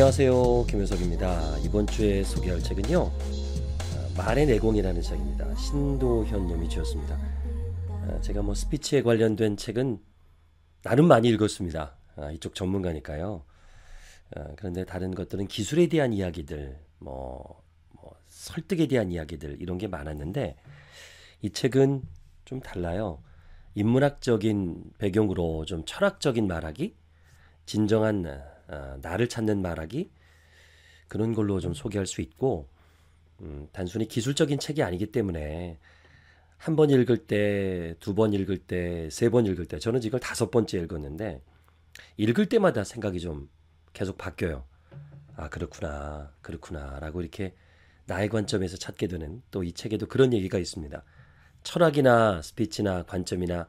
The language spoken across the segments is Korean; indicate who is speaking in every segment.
Speaker 1: 안녕하세요. 김효석입니다. 이번 주에 소개할 책은요. 아, 말의 내공이라는 책입니다. 신도현 님이 주었습니다. 아, 제가 뭐 스피치에 관련된 책은 나름 많이 읽었습니다. 아, 이쪽 전문가니까요. 그런데 다른 것들은 기술에 대한 이야기들, 뭐, 뭐 설득에 대한 이야기들 이런 게 많았는데 이 책은 좀 달라요. 인문학적인 배경으로 좀 철학적인 말하기, 진정한 어, 나를 찾는 말하기 그런 걸로 좀 소개할 수 있고 음, 단순히 기술적인 책이 아니기 때문에 한 번 읽을 때, 두 번 읽을 때, 세 번 읽을 때 저는 이걸 다섯 번째 읽었는데 읽을 때마다 생각이 좀 계속 바뀌어요. 아 그렇구나, 그렇구나라고 이렇게 나의 관점에서 찾게 되는 또 이 책에도 그런 얘기가 있습니다. 철학이나 스피치나 관점이나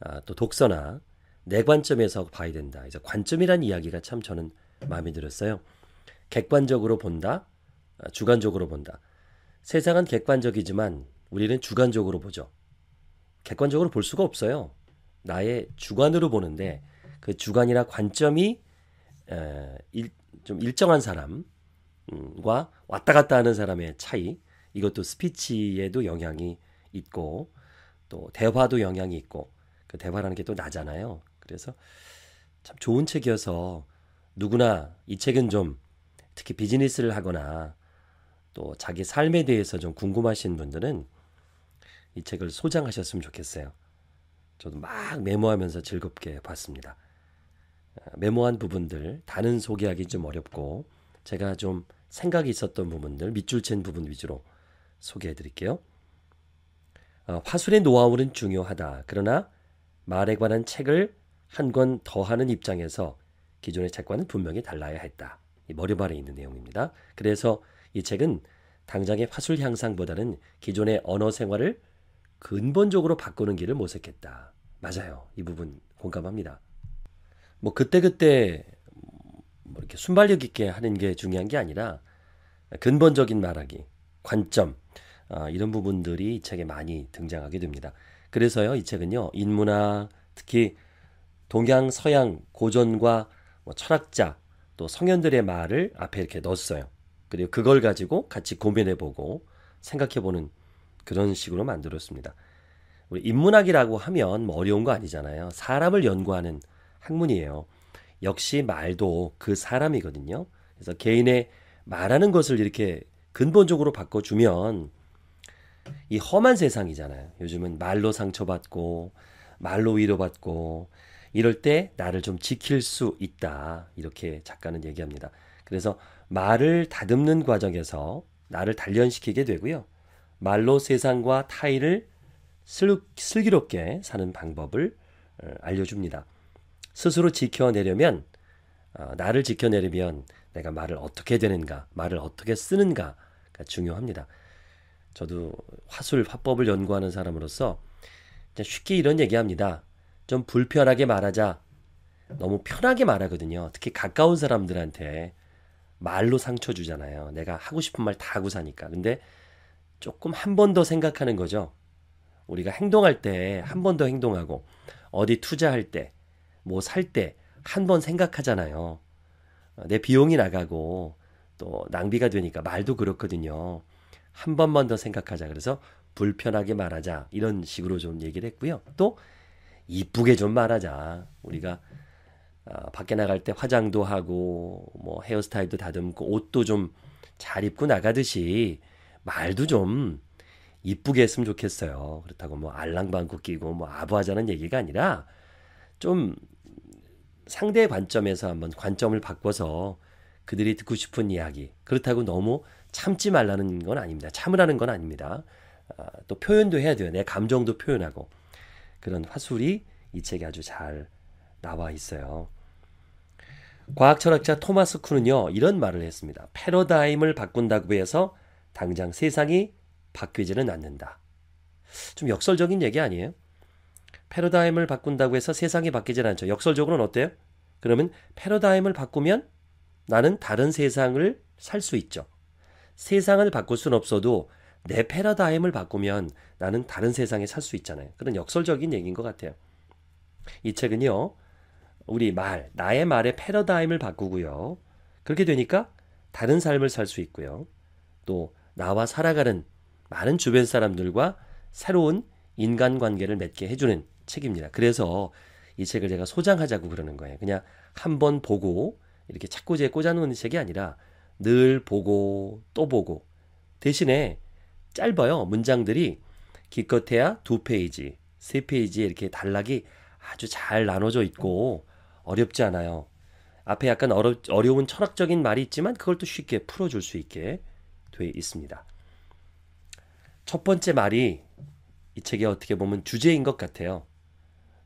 Speaker 1: 아, 또 독서나 내 관점에서 봐야 된다. 그래서 관점이란 이야기가 참 저는 마음에 들었어요. 객관적으로 본다, 아, 주관적으로 본다. 세상은 객관적이지만 우리는 주관적으로 보죠. 객관적으로 볼 수가 없어요. 나의 주관으로 보는데 그 주관이나 관점이 에, 일, 좀 일정한 사람과 왔다 갔다 하는 사람의 차이 이것도 스피치에도 영향이 있고 또 대화도 영향이 있고 그 대화라는 게 또 나잖아요. 그래서 참 좋은 책이어서 누구나 이 책은 좀 특히 비즈니스를 하거나 또 자기 삶에 대해서 좀 궁금하신 분들은 이 책을 소장하셨으면 좋겠어요. 저도 막 메모하면서 즐겁게 봤습니다. 어, 메모한 부분들 다른 소개하기 좀 어렵고 제가 좀 생각이 있었던 부분들 밑줄 친 부분 위주로 소개해 드릴게요. 어, 화술의 노하우는 중요하다. 그러나 말에 관한 책을 한 권 더 하는 입장에서 기존의 책과는 분명히 달라야 했다. 이 머리말에 있는 내용입니다. 그래서 이 책은 당장의 화술 향상보다는 기존의 언어 생활을 근본적으로 바꾸는 길을 모색했다. 맞아요. 이 부분 공감합니다. 뭐 그때그때 뭐 이렇게 순발력 있게 하는 게 중요한 게 아니라 근본적인 말하기, 관점 어, 이런 부분들이 이 책에 많이 등장하게 됩니다. 그래서요, 이 책은요, 인문학, 특히 동양, 서양, 고전과 뭐 철학자, 또 성현들의 말을 앞에 이렇게 넣었어요. 그리고 그걸 가지고 같이 고민해보고 생각해보는 그런 식으로 만들었습니다. 우리 인문학이라고 하면 뭐 어려운 거 아니잖아요. 사람을 연구하는 학문이에요. 역시 말도 그 사람이거든요. 그래서 개인의 말하는 것을 이렇게 근본적으로 바꿔주면 이 험한 세상이잖아요. 요즘은 말로 상처받고 말로 위로받고 이럴 때 나를 좀 지킬 수 있다. 이렇게 작가는 얘기합니다. 그래서 말을 다듬는 과정에서 나를 단련시키게 되고요. 말로 세상과 타인를 슬기롭게 사는 방법을 어, 알려줍니다. 스스로 지켜내려면 어, 나를 지켜내려면 내가 말을 어떻게 되는가, 말을 어떻게 쓰는가가 중요합니다. 저도 화술 화법을 연구하는 사람으로서 쉽게 이런 얘기합니다. 좀 불편하게 말하자. 너무 편하게 말하거든요. 특히 가까운 사람들한테 말로 상처 주잖아요. 내가 하고 싶은 말 다 하고 사니까. 근데 조금 한 번 더 생각하는 거죠. 우리가 행동할 때 한 번 더 행동하고 어디 투자할 때 뭐 살 때 한 번 생각하잖아요. 내 비용이 나가고 또 낭비가 되니까 말도 그렇거든요. 한 번만 더 생각하자. 그래서 불편하게 말하자. 이런 식으로 좀 얘기를 했고요. 또 이쁘게 좀 말하자. 우리가 어, 밖에 나갈 때 화장도 하고 뭐 헤어스타일도 다듬고 옷도 좀 잘 입고 나가듯이 말도 좀 이쁘게 했으면 좋겠어요. 그렇다고 뭐 알랑방구 끼고 뭐 아부하자는 얘기가 아니라 좀 상대의 관점에서 한번 관점을 바꿔서 그들이 듣고 싶은 이야기 그렇다고 너무 참지 말라는 건 아닙니다. 참으라는 건 아닙니다. 아, 또 표현도 해야 돼요. 내 감정도 표현하고 그런 화술이 이 책에 아주 잘 나와 있어요. 과학 철학자 토마스 쿤은요 이런 말을 했습니다. 패러다임을 바꾼다고 해서 당장 세상이 바뀌지는 않는다. 좀 역설적인 얘기 아니에요? 패러다임을 바꾼다고 해서 세상이 바뀌진 않죠. 역설적으로는 어때요? 그러면 패러다임을 바꾸면 나는 다른 세상을 살 수 있죠. 세상을 바꿀 순 없어도 내 패러다임을 바꾸면 나는 다른 세상에 살 수 있잖아요. 그런 역설적인 얘기인 것 같아요. 이 책은요, 우리 말, 나의 말의 패러다임을 바꾸고요. 그렇게 되니까 다른 삶을 살 수 있고요. 또 나와 살아가는 많은 주변 사람들과 새로운 인간관계를 맺게 해주는 책입니다. 그래서 이 책을 제가 소장하자고 그러는 거예요. 그냥 한번 보고 이렇게 책꽂이에 꽂아놓은 책이 아니라 늘 보고 또 보고 대신에 짧아요. 문장들이 기껏해야 두 페이지, 세페이지 이렇게 단락이 아주 잘 나눠져 있고 어렵지 않아요. 앞에 약간 어려, 어려운 철학적인 말이 있지만 그걸 또 쉽게 풀어줄 수 있게 돼 있습니다. 첫 번째 말이 이 책에 어떻게 보면 주제인 것 같아요.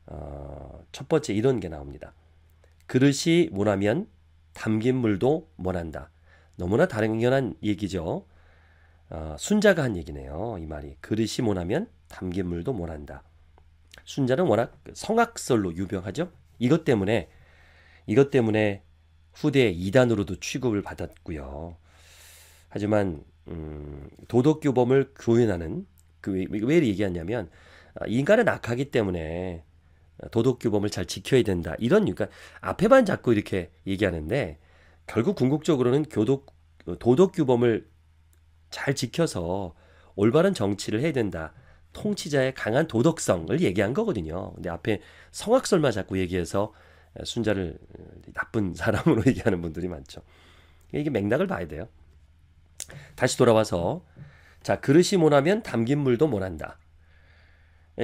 Speaker 1: 어, 첫 번째 이런 게 나옵니다. 그릇이 뭐나면 담긴 물도 원한다 너무나 당연한 얘기죠. 어, 순자가 한 얘기네요. 이 말이 그릇이 모나면 담긴 물도 모난다. 순자는 워낙 성악설로 유명하죠. 이것 때문에 이것 때문에 후대의 이단으로도 취급을 받았고요. 하지만 음, 도덕규범을 교훈하는 그 왜 얘기하냐면 아, 인간은 악하기 때문에 도덕규범을 잘 지켜야 된다. 이런 그러니까 앞에만 자꾸 이렇게 얘기하는데 결국 궁극적으로는 교독 도덕 규범을 잘 지켜서 올바른 정치를 해야 된다. 통치자의 강한 도덕성을 얘기한 거거든요. 근데 앞에 성악설만 자꾸 얘기해서 순자를 나쁜 사람으로 얘기하는 분들이 많죠. 이게 맥락을 봐야 돼요. 다시 돌아와서 자 그릇이 모나면 담긴 물도 모난다.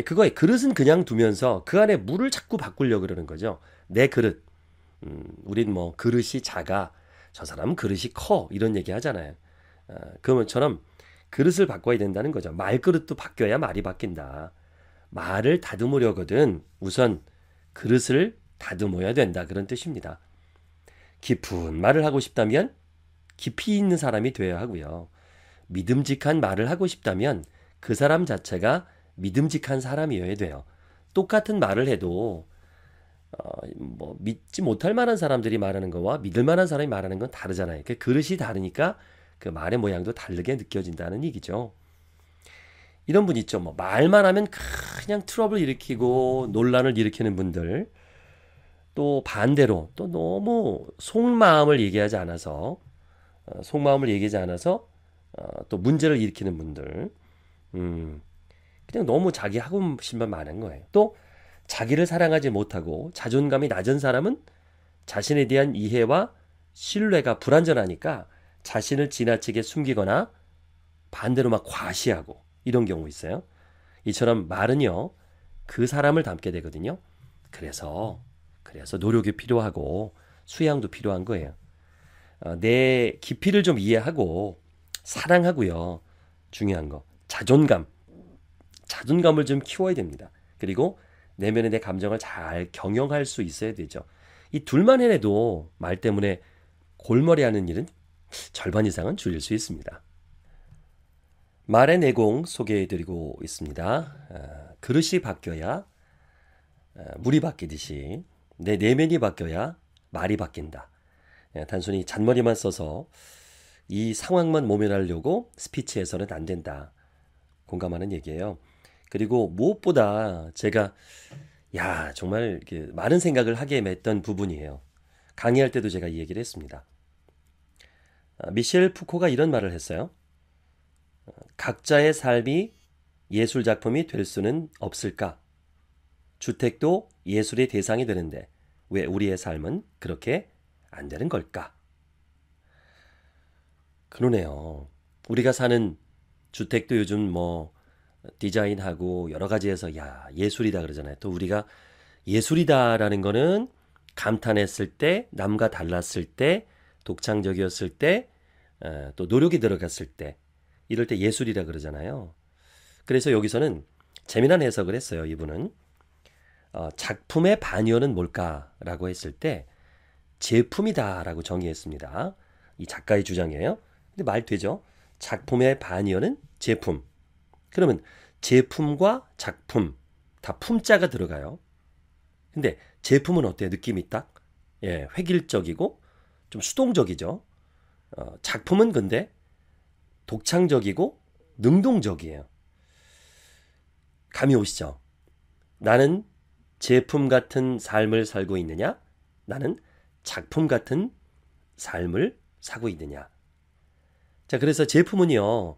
Speaker 1: 그거에 그릇은 그냥 두면서 그 안에 물을 자꾸 바꾸려 그러는 거죠. 내 그릇 음, 우린 뭐 그릇이 작아, 저 사람 은 그릇이 커 이런 얘기 하잖아요. 어, 그것처럼 그릇을 바꿔야 된다는 거죠. 말그릇도 바뀌어야 말이 바뀐다. 말을 다듬으려거든 우선 그릇을 다듬어야 된다 그런 뜻입니다. 깊은 말을 하고 싶다면 깊이 있는 사람이 되어야 하고요. 믿음직한 말을 하고 싶다면 그 사람 자체가 믿음직한 사람이어야 돼요. 똑같은 말을 해도 뭐 믿지 못할 만한 사람들이 말하는 거와 믿을 만한 사람이 말하는 건 다르잖아요. 그 그릇이 다르니까 그 말의 모양도 다르게 느껴진다는 얘기죠. 이런 분 있죠. 뭐 말만 하면 그냥 트러블 일으키고 논란을 일으키는 분들. 또 반대로 또 너무 속마음을 얘기하지 않아서 어, 속마음을 얘기하지 않아서 어, 또 문제를 일으키는 분들. 음. 그냥 너무 자기 하고 싶은 말 많은 거예요. 또 자기를 사랑하지 못하고 자존감이 낮은 사람은 자신에 대한 이해와 신뢰가 불완전하니까 자신을 지나치게 숨기거나 반대로 막 과시하고 이런 경우 있어요. 이처럼 말은요, 그 사람을 담게 되거든요. 그래서, 그래서 노력이 필요하고 수양도 필요한 거예요. 어, 내 깊이를 좀 이해하고 사랑하고요. 중요한 거. 자존감. 자존감을 좀 키워야 됩니다. 그리고 내면의 내 감정을 잘 경영할 수 있어야 되죠. 이 둘만 해내도 말 때문에 골머리 하는 일은 절반 이상은 줄일 수 있습니다. 말의 내공 소개해드리고 있습니다. 아, 그릇이 바뀌어야 아, 물이 바뀌듯이 내 내면이 바뀌어야 말이 바뀐다. 예, 단순히 잔머리만 써서 이 상황만 모면하려고 스피치에서는 안 된다. 공감하는 얘기예요. 그리고 무엇보다 제가 야 정말 이렇게 많은 생각을 하게 했던 부분이에요. 강의할 때도 제가 이 얘기를 했습니다. 아, 미셸 푸코가 이런 말을 했어요. 각자의 삶이 예술 작품이 될 수는 없을까? 주택도 예술의 대상이 되는데 왜 우리의 삶은 그렇게 안 되는 걸까? 그러네요. 우리가 사는 주택도 요즘 뭐 디자인하고 여러 가지에서 야 예술이다 그러잖아요. 또 우리가 예술이다라는 거는 감탄했을 때 남과 달랐을 때 독창적이었을 때또 어, 노력이 들어갔을 때 이럴 때 예술이라 그러잖아요. 그래서 여기서는 재미난 해석을 했어요. 이분은 어, 작품의 반열은 뭘까라고 했을 때 제품이다라고 정의했습니다. 이 작가의 주장이에요. 근데 말 되죠? 작품의 반열은 제품. 그러면 제품과 작품 다 품자가 들어가요. 근데 제품은 어때요? 느낌이 딱 예, 획일적이고 좀 수동적이죠. 어, 작품은 근데 독창적이고 능동적이에요. 감이 오시죠? 나는 제품 같은 삶을 살고 있느냐? 나는 작품 같은 삶을 사고 있느냐? 자, 그래서 제품은요,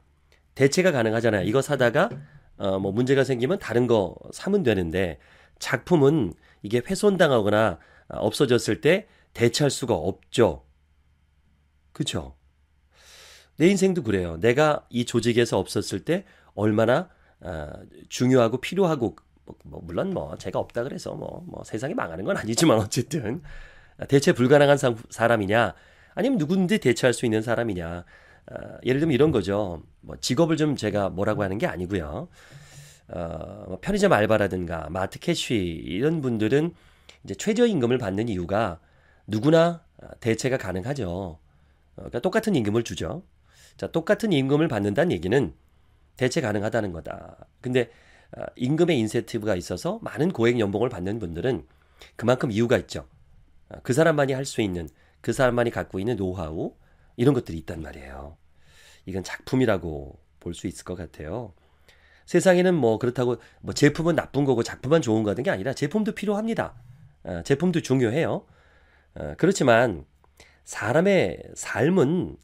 Speaker 1: 대체가 가능하잖아요. 이거 사다가 어, 뭐 문제가 생기면 다른 거 사면 되는데 작품은 이게 훼손당하거나 아, 없어졌을 때 대체할 수가 없죠. 그쵸? 내 인생도 그래요. 내가 이 조직에서 없었을 때 얼마나 어, 중요하고 필요하고 뭐, 뭐, 물론 뭐 제가 없다 그래서 뭐, 뭐 세상이 망하는 건 아니지만 어쨌든 아, 대체 불가능한 사, 사람이냐 아니면 누군데 대체할 수 있는 사람이냐 어, 예를 들면 이런 거죠. 뭐 직업을 좀 제가 뭐라고 하는 게 아니고요. 어, 뭐 편의점 알바라든가 마트 캐쉬 이런 분들은 이제 최저임금을 받는 이유가 누구나 어, 대체가 가능하죠. 어, 그러니까 똑같은 임금을 주죠. 자, 똑같은 임금을 받는다는 얘기는 대체 가능하다는 거다. 근데 어, 임금의 인센티브가 있어서 많은 고액 연봉을 받는 분들은 그만큼 이유가 있죠. 어, 그 사람만이 할 수 있는, 그 사람만이 갖고 있는 노하우, 이런 것들이 있단 말이에요. 이건 작품이라고 볼 수 있을 것 같아요. 세상에는 뭐 그렇다고 뭐 제품은 나쁜 거고 작품만 좋은 거 하는 게 아니라 제품도 필요합니다. 어, 제품도 중요해요. 어, 그렇지만 사람의 삶은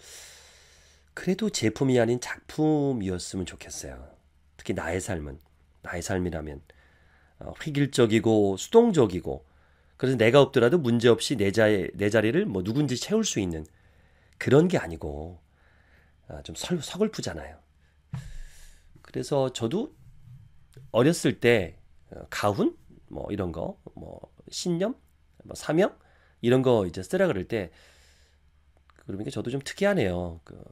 Speaker 1: 그래도 제품이 아닌 작품이었으면 좋겠어요. 특히 나의 삶은 나의 삶이라면 어, 획일적이고 수동적이고 그래서 내가 없더라도 문제없이 내, 자, 내 자리를 뭐 누군지 채울 수 있는 그런 게 아니고 아, 좀 설, 서글프잖아요. 그래서 저도 어렸을 때 어, 가훈 뭐 이런 거, 뭐 신념, 뭐 사명 이런 거 이제 쓰라 그럴 때 그러니까 저도 좀 특이하네요. 그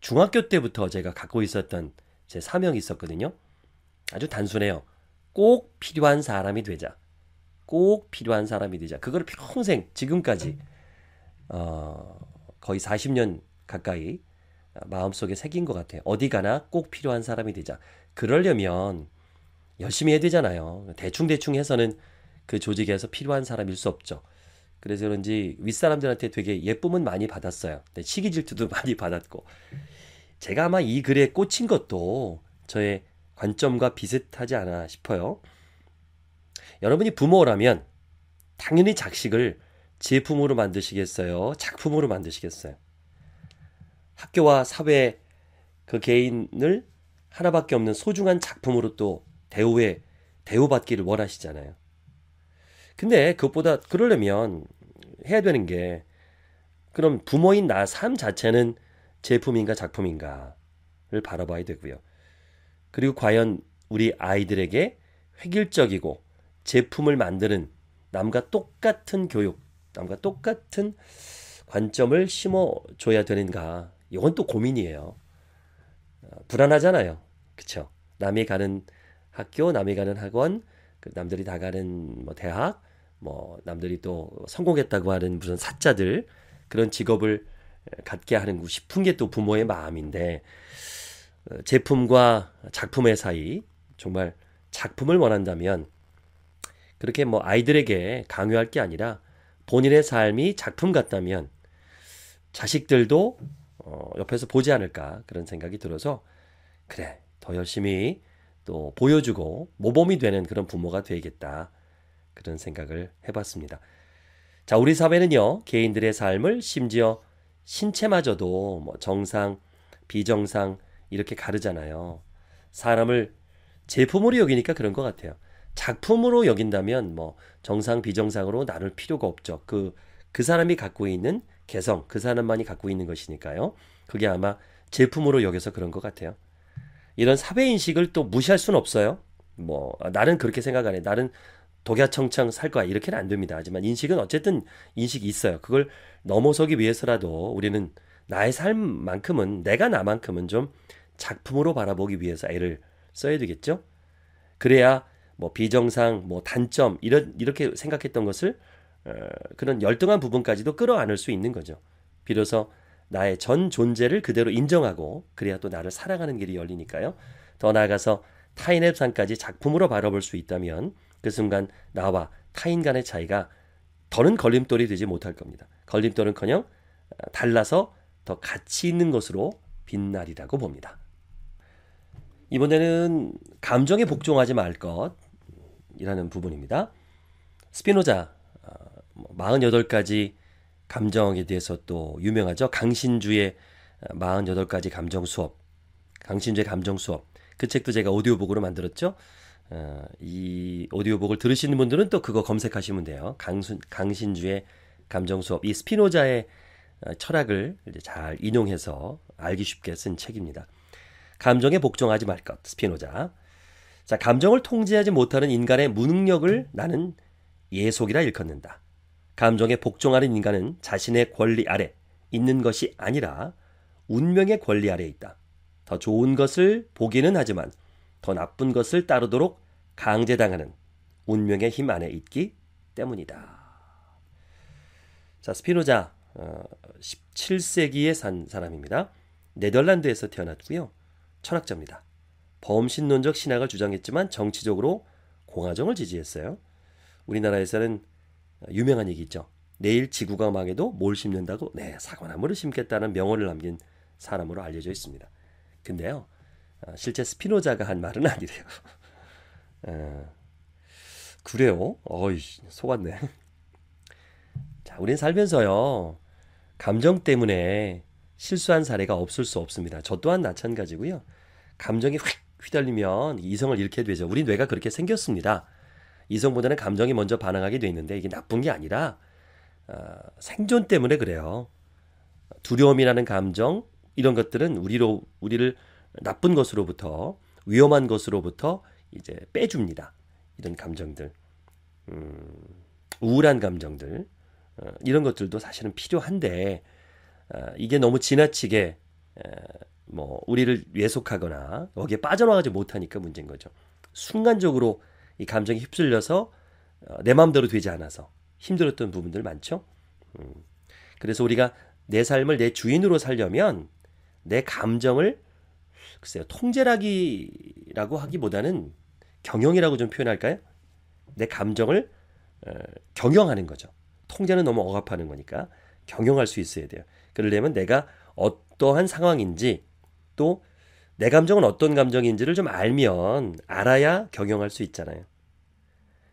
Speaker 1: 중학교 때부터 제가 갖고 있었던 제 사명이 있었거든요. 아주 단순해요. 꼭 필요한 사람이 되자. 꼭 필요한 사람이 되자. 그걸 평생 지금까지 어 거의 40년 가까이 어, 마음속에 새긴 것 같아요. 어디 가나 꼭 필요한 사람이 되자. 그러려면 열심히 해야 되잖아요. 대충대충 해서는 그 조직에서 필요한 사람일 수 없죠. 그래서 그런지 윗사람들한테 되게 예쁨은 많이 받았어요. 네, 시기 질투도 많이 받았고. 제가 아마 이 글에 꽂힌 것도 저의 관점과 비슷하지 않아 싶어요. 여러분이 부모라면 당연히 작식을 제품으로 만드시겠어요? 작품으로 만드시겠어요? 학교와 사회 그 개인을 하나밖에 없는 소중한 작품으로 또 대우에 대우받기를 원하시잖아요. 근데 그것보다 그러려면 해야 되는 게 그럼 부모인 나 삶 자체는 제품인가 작품인가를 바라봐야 되고요. 그리고 과연 우리 아이들에게 획일적이고 제품을 만드는 남과 똑같은 교육, 남과 똑같은 관점을 심어줘야 되는가? 이건 또 고민이에요. 어, 불안하잖아요. 그쵸? 남이 가는 학교, 남이 가는 학원, 그 남들이 다 가는 뭐 대학, 뭐 남들이 또 성공했다고 하는 무슨 사자들 그런 직업을 갖게 하는 싶은 게 또 부모의 마음인데 어, 제품과 작품의 사이 정말 작품을 원한다면 그렇게 뭐 아이들에게 강요할 게 아니라 본인의 삶이 작품 같다면 자식들도 어, 옆에서 보지 않을까 그런 생각이 들어서 그래 더 열심히 또 보여주고 모범이 되는 그런 부모가 되겠다 그런 생각을 해봤습니다. 자 우리 사회는요 개인들의 삶을 심지어 신체마저도 뭐 정상 비정상 이렇게 가르잖아요. 사람을 제품으로 여기니까 그런 것 같아요. 작품으로 여긴다면 뭐 정상 비정상으로 나눌 필요가 없죠. 그그 그 사람이 갖고 있는 개성, 그 사람만이 갖고 있는 것이니까요. 그게 아마 제품으로 여겨서 그런 것 같아요. 이런 사회 인식을 또 무시할 수는 없어요. 뭐 아, 나는 그렇게 생각안 해. 나는 독야청청 살 거야. 이렇게는 안 됩니다. 하지만 인식은 어쨌든 인식이 있어요. 그걸 넘어서기 위해서라도 우리는 나의 삶만큼은 내가 나만큼은 좀 작품으로 바라보기 위해서 애를 써야 되겠죠. 그래야 뭐 비정상, 뭐 단점 이런 이렇게 생각했던 것을 어, 그런 열등한 부분까지도 끌어안을 수 있는 거죠. 비로소 나의 전 존재를 그대로 인정하고 그래야 또 나를 사랑하는 길이 열리니까요. 더 나아가서 타인의 삶까지 작품으로 바라볼 수 있다면 그 순간 나와 타인 간의 차이가 더는 걸림돌이 되지 못할 겁니다. 걸림돌은커녕 어, 달라서 더 가치 있는 것으로 빛날이라고 봅니다. 이번에는 감정에 복종하지 말 것이라는 부분입니다. 스피노자 48가지 어, 뭐 감정에 대해서 또 유명하죠. 강신주의 48가지 어, 감정 수업. 강신주의 감정 수업. 그 책도 제가 오디오북으로 만들었죠. 어, 이 오디오북을 들으시는 분들은 또 그거 검색하시면 돼요. 강순, 강신주의 감정 수업. 이 스피노자의 철학을 잘 인용해서 알기 쉽게 쓴 책입니다. 감정에 복종하지 말 것. 스피노자. 자, 감정을 통제하지 못하는 인간의 무능력을 나는 예속이라 일컫는다. 감정에 복종하는 인간은 자신의 권리 아래 있는 것이 아니라 운명의 권리 아래에 있다. 더 좋은 것을 보기는 하지만 더 나쁜 것을 따르도록 강제당하는 운명의 힘 안에 있기 때문이다. 자, 스피노자 어, 17세기에 산 사람입니다. 네덜란드에서 태어났고요. 철학자입니다. 범신론적 신학을 주장했지만 정치적으로 공화정을 지지했어요. 우리나라에서는 유명한 얘기 있죠. 내일 지구가 망해도 뭘 심는다고? 네, 사과나무를 심겠다는 명언을 남긴 사람으로 알려져 있습니다. 근데요, 아, 실제 스피노자가 한 말은 아니래요. 어, 그래요? 어이, 속았네. 자, 우린 살면서요, 감정 때문에 실수한 사례가 없을 수 없습니다. 저 또한 마찬가지고요. 감정이 휙 휘달리면 이성을 잃게 되죠. 우리 뇌가 그렇게 생겼습니다. 이성보다는 감정이 먼저 반응하게 돼 있는데 이게 나쁜 게 아니라 어, 생존 때문에 그래요. 두려움이라는 감정 이런 것들은 우리로 우리를 나쁜 것으로부터 위험한 것으로부터 이제 빼줍니다. 이런 감정들, 음, 우울한 감정들 어, 이런 것들도 사실은 필요한데 어, 이게 너무 지나치게 뭐 우리를 예속하거나 거기에 빠져나가지 못하니까 문제인 거죠. 순간적으로 이 감정이 휩쓸려서 어, 내 마음대로 되지 않아서 힘들었던 부분들 많죠. 음. 그래서 우리가 내 삶을 내 주인으로 살려면 내 감정을 글쎄요 통제라기라고 하기보다는 경영이라고 좀 표현할까요? 내 감정을 어, 경영하는 거죠. 통제는 너무 억압하는 거니까 경영할 수 있어야 돼요. 그러려면 내가 어떠한 상황인지 또 내 감정은 어떤 감정인지를 좀 알면 알아야 경영할 수 있잖아요.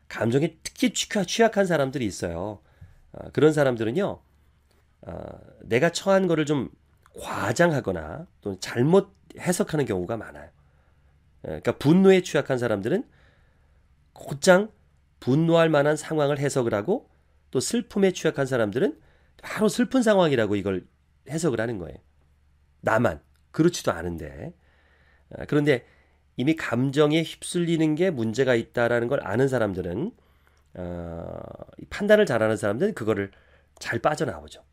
Speaker 1: 감정에 특히 취약한 사람들이 있어요. 어, 그런 사람들은요, 어, 내가 처한 거를 좀 과장하거나 또는 잘못 해석하는 경우가 많아요. 예, 그러니까 분노에 취약한 사람들은 곧장 분노할 만한 상황을 해석을 하고 또 슬픔에 취약한 사람들은 바로 슬픈 상황이라고 이걸 해석을 하는 거예요. 나만 그렇지도 않은데 아, 그런데 이미 감정에 휩쓸리는 게 문제가 있다라는 걸 아는 사람들은 어, 판단을 잘하는 사람들은 그거를 잘 빠져나오죠.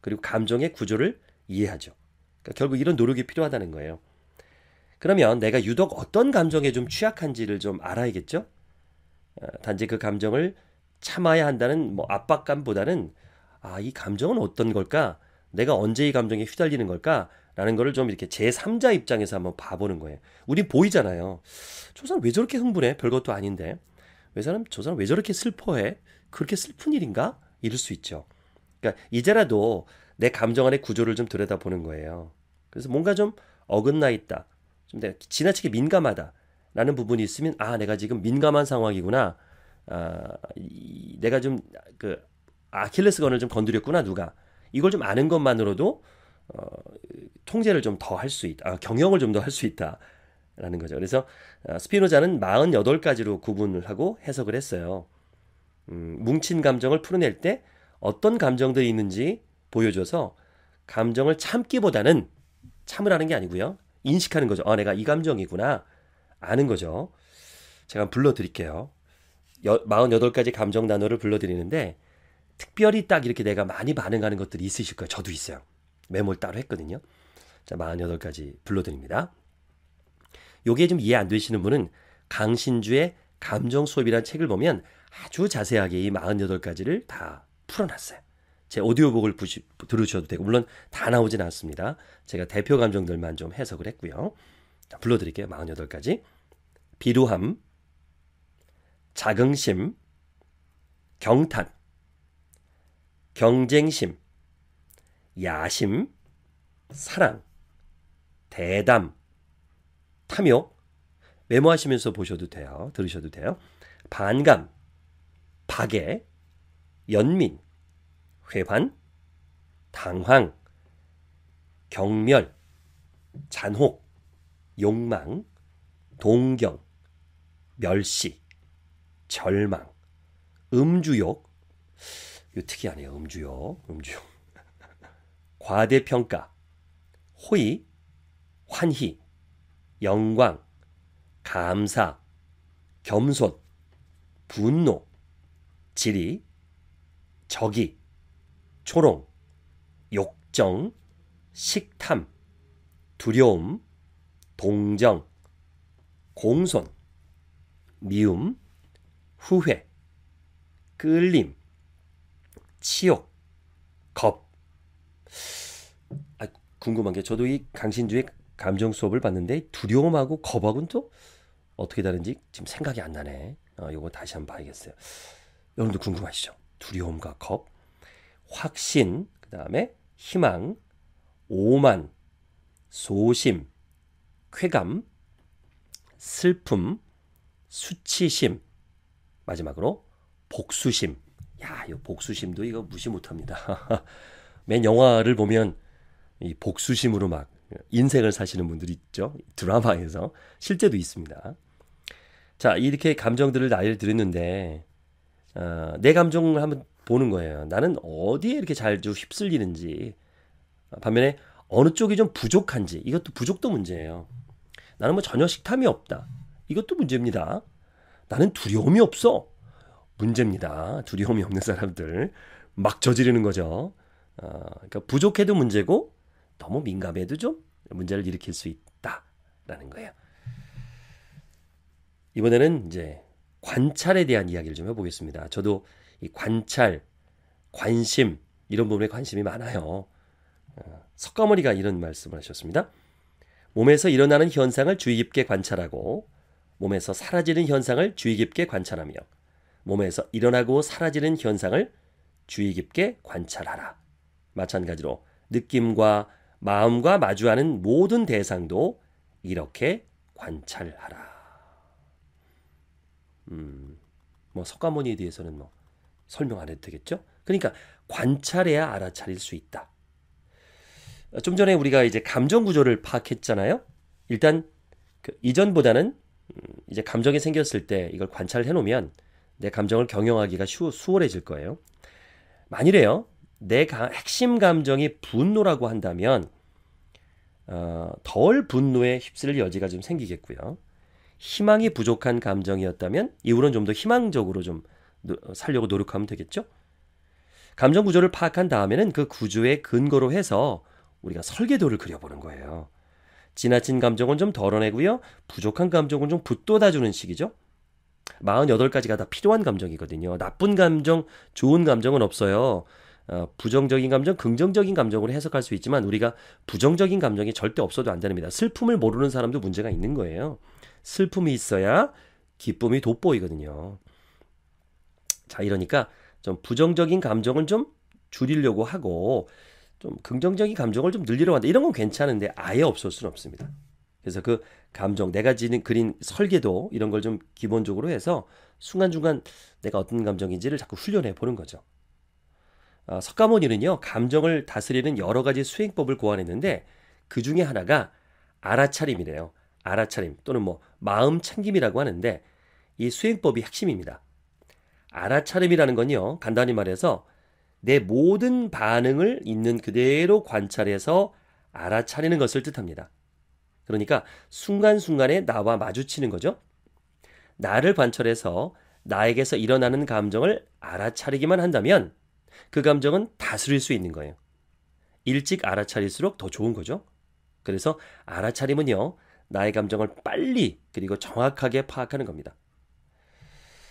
Speaker 1: 그리고 감정의 구조를 이해하죠. 그러니까 결국 이런 노력이 필요하다는 거예요. 그러면 내가 유독 어떤 감정에 좀 취약한지를 좀 알아야겠죠. 어, 단지 그 감정을 참아야 한다는 뭐 압박감보다는 아, 이 감정은 어떤 걸까? 내가 언제 이 감정에 휘달리는 걸까? 라는 거를 좀 이렇게 제3자 입장에서 한번 봐보는 거예요. 우린 보이잖아요. 저 사람 왜 저렇게 흥분해? 별것도 아닌데. 왜 사람, 저 사람 왜 저렇게 슬퍼해? 그렇게 슬픈 일인가? 이럴 수 있죠. 그러니까 이제라도 내 감정 안의 구조를 좀 들여다보는 거예요. 그래서 뭔가 좀 어긋나 있다. 좀 내가 지나치게 민감하다. 라는 부분이 있으면, 아, 내가 지금 민감한 상황이구나. 아, 이, 내가 좀, 그, 아킬레스건을 좀 건드렸구나 누가 이걸 좀 아는 것만으로도 어, 통제를 좀 더 할 수 있다, 아, 경영을 좀 더 할 수 있다라는 거죠. 그래서 아, 스피노자는 48가지로 구분을 하고 해석을 했어요. 음, 뭉친 감정을 풀어낼 때 어떤 감정들이 있는지 보여줘서 감정을 참기보다는 참으라는 게 아니고요. 인식하는 거죠. 아, 내가 이 감정이구나. 아는 거죠. 제가 불러드릴게요. 여, 48가지 감정 단어를 불러드리는데 특별히 딱 이렇게 내가 많이 반응하는 것들이 있으실 거예요. 저도 있어요. 메모를 따로 했거든요. 자, 48가지 불러드립니다. 요게 좀 이해 안 되시는 분은 강신주의 감정 수업이라는 책을 보면 아주 자세하게 이 48가지를 다 풀어놨어요. 제 오디오북을 부시, 들으셔도 되고 물론 다 나오진 않습니다. 제가 대표 감정들만 좀 해석을 했고요. 자, 불러드릴게요. 48가지. 비루함, 자긍심, 경탄, 경쟁심, 야심, 사랑, 대담, 탐욕 메모하시면서 보셔도 돼요. 들으셔도 돼요. 반감, 박애, 연민, 회환, 당황, 경멸, 잔혹, 욕망, 동경, 멸시, 절망, 음주욕, 이거 특이하네요. 음주요. 음주. 과대평가, 호의, 환희, 영광, 감사, 겸손, 분노, 지리, 적의 초롱, 욕정, 식탐, 두려움, 동정, 공손, 미움, 후회, 끌림, 치욕, 겁. 아, 궁금한 게 저도 이 강신주의 감정 수업을 봤는데 두려움하고 겁하고는 또 어떻게 다른지 지금 생각이 안 나네. 어, 이거 다시 한번 봐야겠어요. 여러분도 궁금하시죠? 두려움과 겁, 확신, 그 다음에 희망, 오만, 소심, 쾌감, 슬픔, 수치심, 마지막으로 복수심. 야, 이 복수심도 이거 무시 못합니다. 맨 영화를 보면 이 복수심으로 막 인생을 사시는 분들이 있죠. 드라마에서 실제도 있습니다. 자, 이렇게 감정들을 나열 드렸는데 어, 내 감정을 한번 보는 거예요. 나는 어디에 이렇게 잘좀 휩쓸리는지 반면에 어느 쪽이 좀 부족한지 이것도 부족도 문제예요. 나는 뭐 전혀 식탐이 없다. 이것도 문제입니다. 나는 두려움이 없어. 문제입니다. 두려움이 없는 사람들 막 저지르는 거죠. 어, 그러니까 부족해도 문제고 너무 민감해도 좀 문제를 일으킬 수 있다라는 거예요. 이번에는 이제 관찰에 대한 이야기를 좀 해보겠습니다. 저도 이 관찰, 관심 이런 부분에 관심이 많아요. 어, 석가모니가 이런 말씀을 하셨습니다. 몸에서 일어나는 현상을 주의 깊게 관찰하고 몸에서 사라지는 현상을 주의 깊게 관찰하며 몸에서 일어나고 사라지는 현상을 주의 깊게 관찰하라. 마찬가지로 느낌과 마음과 마주하는 모든 대상도 이렇게 관찰하라. 음, 뭐 석가모니에 대해서는 뭐 설명 안 해도 되겠죠? 그러니까 관찰해야 알아차릴 수 있다. 좀 전에 우리가 이제 감정 구조를 파악했잖아요. 일단 그 이전보다는 음, 이제 감정이 생겼을 때 이걸 관찰해 놓으면 내 감정을 경영하기가 쉬, 수월해질 거예요. 만일에요. 내 가, 핵심 감정이 분노라고 한다면 어, 덜 분노에 휩쓸 여지가 좀 생기겠고요. 희망이 부족한 감정이었다면 이후로는 좀 더 희망적으로 좀 노, 살려고 노력하면 되겠죠. 감정 구조를 파악한 다음에는 그 구조의 근거로 해서 우리가 설계도를 그려보는 거예요. 지나친 감정은 좀 덜어내고요. 부족한 감정은 좀 붙돋아주는 식이죠. 48가지가 다 필요한 감정이거든요. 나쁜 감정, 좋은 감정은 없어요. 어, 부정적인 감정, 긍정적인 감정으로 해석할 수 있지만 우리가 부정적인 감정이 절대 없어도 안 됩니다. 슬픔을 모르는 사람도 문제가 있는 거예요. 슬픔이 있어야 기쁨이 돋보이거든요. 자, 이러니까 좀 부정적인 감정을좀 줄이려고 하고 좀 긍정적인 감정을 좀 늘리려고 한다. 이런 건 괜찮은데 아예 없을 수는 없습니다. 그래서 그 감정, 내가 지는 그린 설계도 이런 걸 좀 기본적으로 해서 순간순간 내가 어떤 감정인지를 자꾸 훈련해 보는 거죠. 아, 석가모니는요, 감정을 다스리는 여러 가지 수행법을 고안했는데 그 중에 하나가 알아차림이래요. 알아차림 또는 뭐 마음 챙김이라고 하는데 이 수행법이 핵심입니다. 알아차림이라는 건요, 간단히 말해서 내 모든 반응을 있는 그대로 관찰해서 알아차리는 것을 뜻합니다. 그러니까 순간순간에 나와 마주치는 거죠. 나를 관철해서 나에게서 일어나는 감정을 알아차리기만 한다면 그 감정은 다스릴 수 있는 거예요. 일찍 알아차릴수록 더 좋은 거죠. 그래서 알아차림은요, 나의 감정을 빨리 그리고 정확하게 파악하는 겁니다.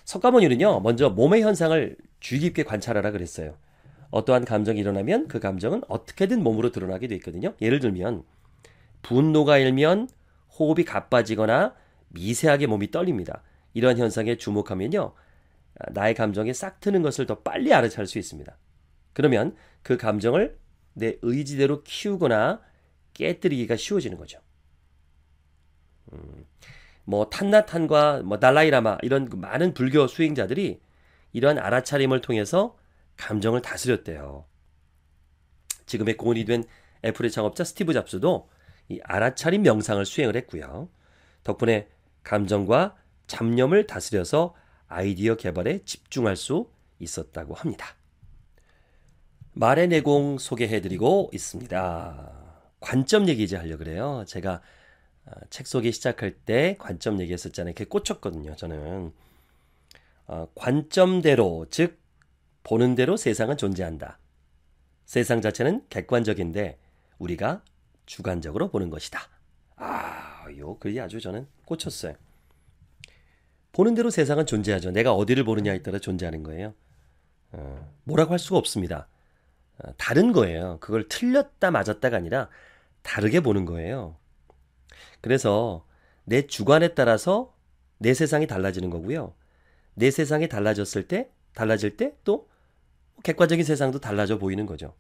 Speaker 1: 석가모니는요, 먼저 몸의 현상을 주의 깊게 관찰하라 그랬어요. 어떠한 감정이 일어나면 그 감정은 어떻게든 몸으로 드러나게 돼 있거든요. 예를 들면 분노가 일면 호흡이 가빠지거나 미세하게 몸이 떨립니다. 이런 현상에 주목하면요. 나의 감정에 싹 트는 것을 더 빨리 알아챌 수 있습니다. 그러면 그 감정을 내 의지대로 키우거나 깨뜨리기가 쉬워지는 거죠. 음, 뭐 탄나탄과 뭐 달라이라마 이런 많은 불교 수행자들이 이러한 알아차림을 통해서 감정을 다스렸대요. 지금의 고원이된 애플의 창업자 스티브 잡스도 이알아차린 명상을 수행을 했고요. 덕분에 감정과 잡념을 다스려서 아이디어 개발에 집중할 수 있었다고 합니다. 말의 내공 소개해드리고 있습니다. 관점 얘기 이제 하려고 그래요. 제가 어, 책 소개 시작할 때 관점 얘기했었잖아요. 그게 꽂혔거든요. 저는 어, 관점대로 즉 보는 대로 세상은 존재한다. 세상 자체는 객관적인데 우리가 주관적으로 보는 것이다. 아, 요 글이 아주 저는 꽂혔어요. 보는 대로 세상은 존재하죠. 내가 어디를 보느냐에 따라 존재하는 거예요. 어, 뭐라고 할 수가 없습니다. 어, 다른 거예요. 그걸 틀렸다 맞았다가 아니라 다르게 보는 거예요. 그래서 내 주관에 따라서 내 세상이 달라지는 거고요. 내 세상이 달라졌을 때, 달라질 때 또 객관적인 세상도 달라져 보이는 거죠.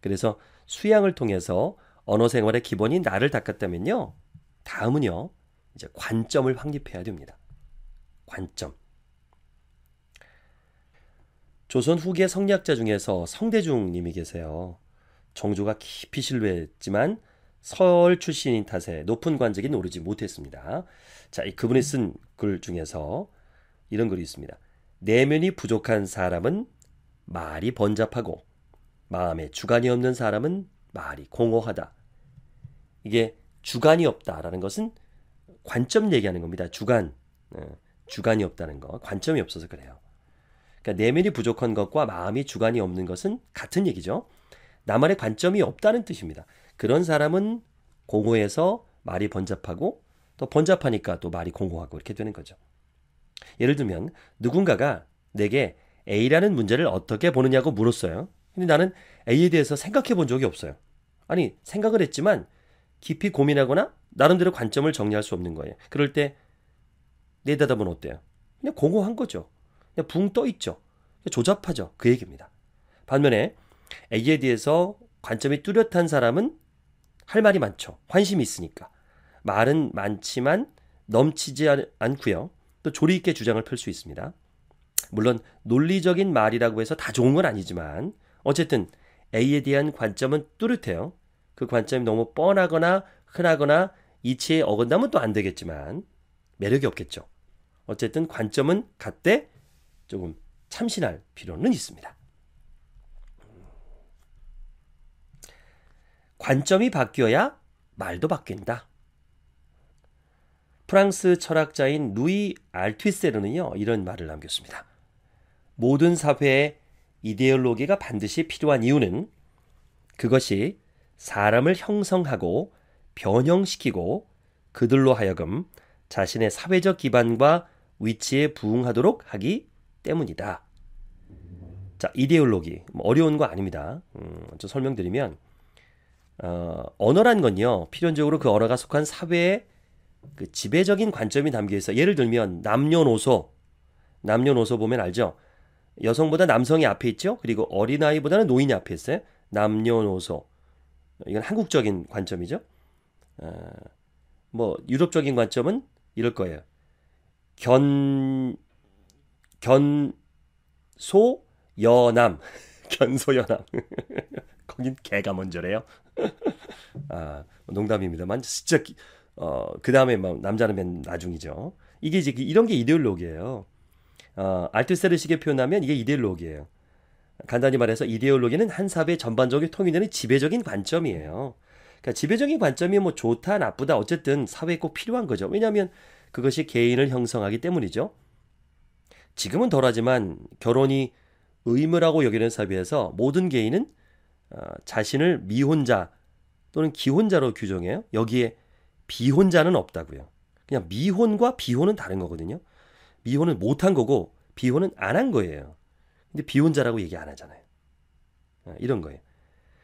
Speaker 1: 그래서 수양을 통해서 언어 생활의 기본이 나를 닦았다면요. 다음은요. 이제 관점을 확립해야 됩니다. 관점. 조선 후기의 성리학자 중에서 성대중 님이 계세요. 정조가 깊이 신뢰했지만 서울 출신인 탓에 높은 관직인 오르지 못했습니다. 자, 이 그분이 쓴 글 중에서 이런 글이 있습니다. 내면이 부족한 사람은 말이 번잡하고 마음에 주관이 없는 사람은 말이 공허하다. 이게 주관이 없다라는 것은 관점 얘기하는 겁니다. 주관. 네. 주관이 없다는 거. 관점이 없어서 그래요. 그러니까 내면이 부족한 것과 마음이 주관이 없는 것은 같은 얘기죠. 나만의 관점이 없다는 뜻입니다. 그런 사람은 공허해서 말이 번잡하고 또 번잡하니까 또 말이 공허하고 이렇게 되는 거죠. 예를 들면 누군가가 내게 A라는 문제를 어떻게 보느냐고 물었어요. 근데 나는 A에 대해서 생각해 본 적이 없어요. 아니, 생각을 했지만 깊이 고민하거나 나름대로 관점을 정리할 수 없는 거예요. 그럴 때내다답은 어때요? 그냥 공허한 거죠. 그냥 붕 떠 있죠. 조잡하죠. 그 얘기입니다. 반면에 A에 대해서 관점이 뚜렷한 사람은 할 말이 많죠. 관심이 있으니까. 말은 많지만 넘치지 않고요. 또 조리 있게 주장을 펼 수 있습니다. 물론 논리적인 말이라고 해서 다 좋은 건 아니지만 어쨌든 A에 대한 관점은 뚜렷해요. 그 관점이 너무 뻔하거나 흔하거나 이치에 어긋나면 또 안 되겠지만 매력이 없겠죠. 어쨌든 관점은 같대 조금 참신할 필요는 있습니다. 관점이 바뀌어야 말도 바뀐다. 프랑스 철학자인 루이 알트위세르는요 이런 말을 남겼습니다. 모든 사회에 이데올로기가 반드시 필요한 이유는 그것이 사람을 형성하고 변형시키고 그들로 하여금 자신의 사회적 기반과 위치에 부응하도록 하기 때문이다. 자, 이데올로기. 뭐 어려운 거 아닙니다. 음, 좀 설명드리면, 어, 언어란 건요, 필연적으로 그 언어가 속한 사회의 그 지배적인 관점이 담겨 있어. 예를 들면, 남녀노소. 남녀노소 보면 알죠? 여성보다 남성이 앞에 있죠. 그리고 어린아이보다는 노인이 앞에 있어요. 남녀노소. 이건 한국적인 관점이죠. 어, 뭐 유럽적인 관점은 이럴 거예요. 견 견 소 여남 견소 여남 거긴 개가 먼저래요. 아 농담입니다만 진짜 어그 다음에 남자는 맨 나중이죠. 이게 이제 그, 이런 게 이데올로기예요. 어, 알트세르식에 표현하면 이게 이데올로기예요. 간단히 말해서 이데올로기는 한사회 전반적인 통일되는 지배적인 관점이에요. 그러니까 지배적인 관점이 뭐 좋다 나쁘다 어쨌든 사회에 꼭 필요한 거죠. 왜냐하면 그것이 개인을 형성하기 때문이죠. 지금은 덜하지만 결혼이 의무라고 여기는 사회에서 모든 개인은 어, 자신을 미혼자 또는 기혼자로 규정해요. 여기에 비혼자는 없다고요. 그냥 미혼과 비혼은 다른 거거든요. 미혼을 못한 거고 비혼은 안 한 거예요. 근데 비혼자라고 얘기 안 하잖아요. 어, 이런 거예요.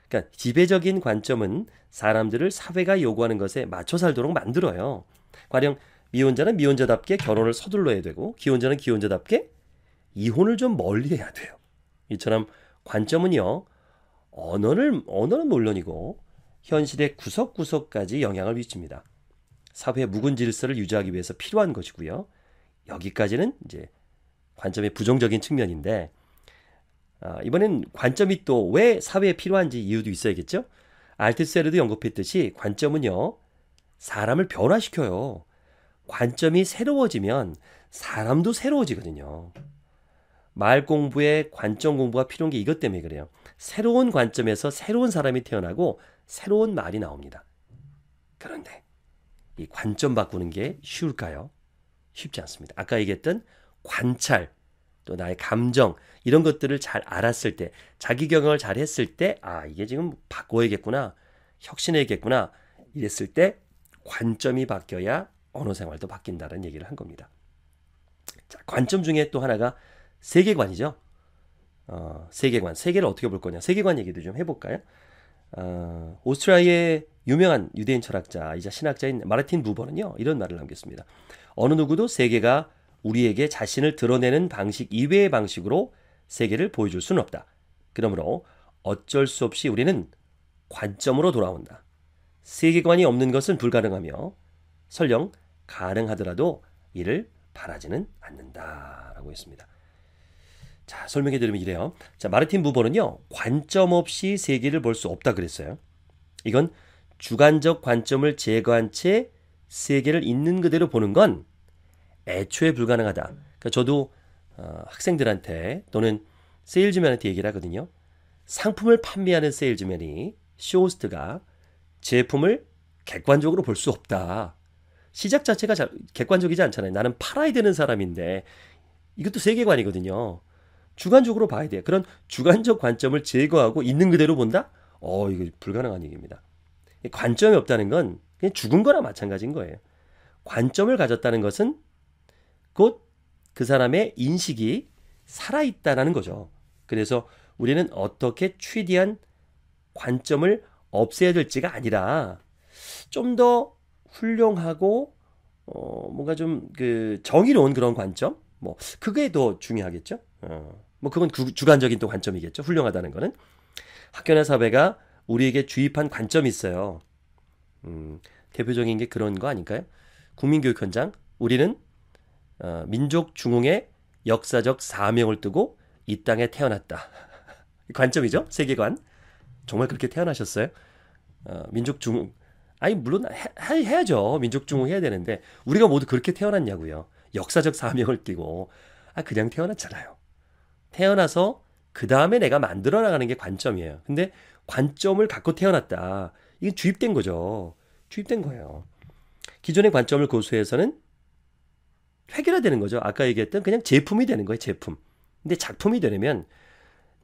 Speaker 1: 그러니까 지배적인 관점은 사람들을 사회가 요구하는 것에 맞춰 살도록 만들어요. 과령 미혼자는 미혼자답게 결혼을 서둘러야 되고 기혼자는 기혼자답게 이혼을 좀 멀리해야 돼요. 이처럼 관점은요 언어를 언어는 물론이고 현실의 구석구석까지 영향을 미칩니다. 사회의 묵은 질서를 유지하기 위해서 필요한 것이고요. 여기까지는 이제 관점의 부정적인 측면인데 아, 이번엔 관점이 또 왜 사회에 필요한지 이유도 있어야겠죠. 알트세르도 언급했듯이 관점은요 사람을 변화시켜요. 관점이 새로워지면 사람도 새로워지거든요. 말 공부에 관점 공부가 필요한 게 이것 때문에 그래요. 새로운 관점에서 새로운 사람이 태어나고 새로운 말이 나옵니다. 그런데 이 관점 바꾸는 게 쉬울까요? 쉽지 않습니다. 아까 얘기했던 관찰, 또 나의 감정, 이런 것들을 잘 알았을 때, 자기 경험을 잘 했을 때, 아, 이게 지금 바꿔야겠구나, 혁신해야겠구나, 이랬을 때 관점이 바뀌어야 언어 생활도 바뀐다는 얘기를 한 겁니다. 자, 관점 중에 또 하나가 세계관이죠. 어, 세계관. 세계를 어떻게 볼 거냐. 세계관 얘기도 좀 해볼까요? 어, 오스트리아의 유명한 유대인 철학자이자 신학자인 마르틴 부버는요, 이런 말을 남겼습니다. 어느 누구도 세계가 우리에게 자신을 드러내는 방식 이외의 방식으로 세계를 보여줄 수는 없다. 그러므로 어쩔 수 없이 우리는 관점으로 돌아온다. 세계관이 없는 것은 불가능하며 설령 가능하더라도 이를 바라지는 않는다라고 했습니다. 자, 설명해 드리면 이래요. 자, 마르틴 부버는요. 관점 없이 세계를 볼 수 없다 그랬어요. 이건 주관적 관점을 제거한 채 세계를 있는 그대로 보는 건 애초에 불가능하다. 그러니까 저도 어, 학생들한테 또는 세일즈맨한테 얘기를 하거든요. 상품을 판매하는 세일즈맨이 쇼호스트가 제품을 객관적으로 볼 수 없다. 시작 자체가 자, 객관적이지 않잖아요. 나는 팔아야 되는 사람인데 이것도 세계관이거든요. 주관적으로 봐야 돼요. 그런 주관적 관점을 제거하고 있는 그대로 본다? 어, 이거 불가능한 얘기입니다. 관점이 없다는 건 그냥 죽은 거나 마찬가지인 거예요. 관점을 가졌다는 것은 곧 그 사람의 인식이 살아있다라는 거죠. 그래서 우리는 어떻게 최대한 관점을 없애야 될지가 아니라 좀 더 훌륭하고 어 뭔가 좀 그 정의로운 그런 관점 뭐 그게 더 중요하겠죠. 어. 뭐 그건 구, 주관적인 또 관점이겠죠. 훌륭하다는 거는 학교나 사회가 우리에게 주입한 관점이 있어요. 음, 대표적인 게 그런 거 아닐까요? 국민교육 현장 우리는 어, 민족 중흥의 역사적 사명을 두고 이 땅에 태어났다. 관점이죠? 세계관. 정말 그렇게 태어나셨어요? 어, 민족 중흥. 아니 물론 해, 해야죠. 민족 중흥 해야 되는데 우리가 모두 그렇게 태어났냐고요. 역사적 사명을 띠고 아 그냥 태어났잖아요. 태어나서 그 다음에 내가 만들어 나가는 게 관점이에요. 근데 관점을 갖고 태어났다. 이게 주입된 거죠. 주입된 거예요. 기존의 관점을 고수해서는 해결화되는 거죠. 아까 얘기했던 그냥 제품이 되는 거예요. 제품. 근데 작품이 되려면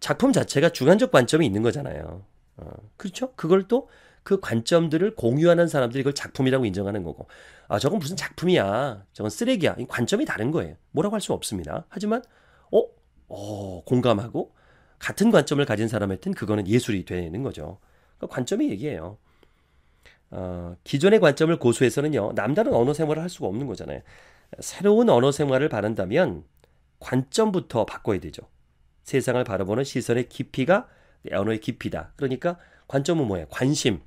Speaker 1: 작품 자체가 중간적 관점이 있는 거잖아요. 어, 그렇죠? 그걸 또 그 관점들을 공유하는 사람들이 그걸 작품이라고 인정하는 거고, 아, 저건 무슨 작품이야. 저건 쓰레기야. 관점이 다른 거예요. 뭐라고 할 수 없습니다. 하지만, 어? 어, 공감하고, 같은 관점을 가진 사람한테는 그거는 예술이 되는 거죠. 그러니까 관점이 얘기예요. 어, 기존의 관점을 고수해서는요, 남다른 언어 생활을 할 수가 없는 거잖아요. 새로운 언어 생활을 바란다면 관점부터 바꿔야 되죠. 세상을 바라보는 시선의 깊이가 언어의 깊이다. 그러니까 관점은 뭐예요? 관심.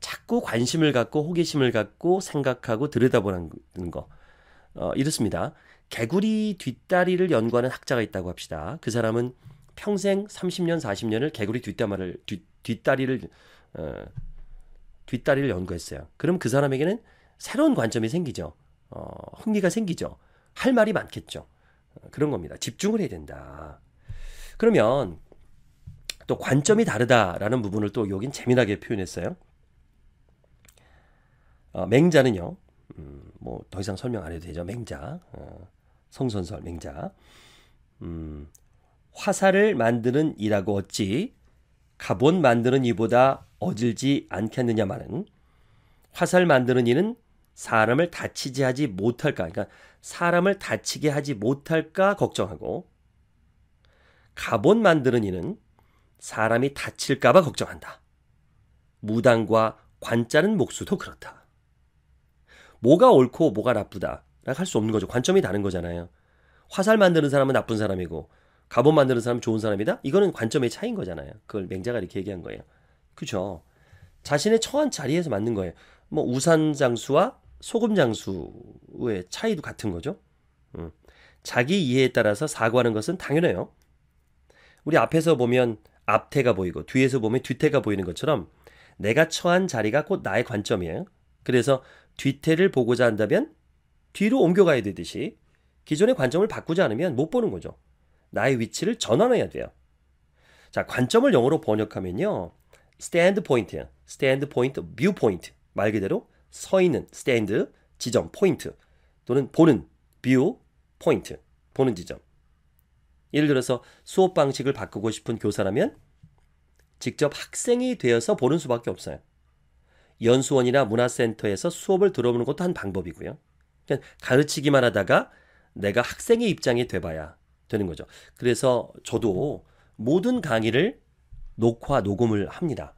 Speaker 1: 자꾸 관심을 갖고 호기심을 갖고 생각하고 들여다보는 거. 어, 이렇습니다. 개구리 뒷다리를 연구하는 학자가 있다고 합시다. 그 사람은 평생 30년, 40년을 개구리 뒷다마를 뒷, 뒷다리를 어, 뒷다리를 연구했어요. 그럼 그 사람에게는 새로운 관점이 생기죠. 어, 흥미가 생기죠. 할 말이 많겠죠. 어, 그런 겁니다. 집중을 해야 된다. 그러면 또 관점이 다르다라는 부분을 또 여긴 재미나게 표현했어요. 어, 맹자는요, 음, 뭐더 이상 설명 안 해도 되죠. 맹자, 어, 성선설 맹자, 음, 화살을 만드는 이라고 어찌 가본 만드는 이보다 어질지 않겠느냐마는 화살 만드는 이는 사람을 다치지 하지 못할까 그러니까 사람을 다치게 하지 못할까 걱정하고 갑옷 만드는 이는 사람이 다칠까봐 걱정한다. 무당과 관자는 목수도 그렇다. 뭐가 옳고 뭐가 나쁘다. 라고 할 수 없는 거죠. 관점이 다른 거잖아요. 화살 만드는 사람은 나쁜 사람이고 갑옷 만드는 사람은 좋은 사람이다? 이거는 관점의 차이인 거잖아요. 그걸 맹자가 이렇게 얘기한 거예요. 그죠? 자신의 처한 자리에서 만든 거예요. 뭐 우산 장수와 소금 장수의 차이도 같은 거죠. 음. 자기 이해에 따라서 사고하는 것은 당연해요. 우리 앞에서 보면 앞태가 보이고 뒤에서 보면 뒤태가 보이는 것처럼 내가 처한 자리가 곧 나의 관점이에요. 그래서 뒤태를 보고자 한다면 뒤로 옮겨가야 되듯이 기존의 관점을 바꾸지 않으면 못 보는 거죠. 나의 위치를 전환해야 돼요. 자, 관점을 영어로 번역하면요. s t a n 스탠드 포인트야. point, view point. 말 그대로 서 있는 stand 지점 포인트 또는 보는 view point 보는 지점. 예를 들어서 수업 방식을 바꾸고 싶은 교사라면 직접 학생이 되어서 보는 수밖에 없어요. 연수원이나 문화센터에서 수업을 들어보는 것도 한 방법이고요. 그냥 가르치기만 하다가 내가 학생의 입장이 돼봐야 되는 거죠. 그래서 저도 모든 강의를 녹화 녹음을 합니다.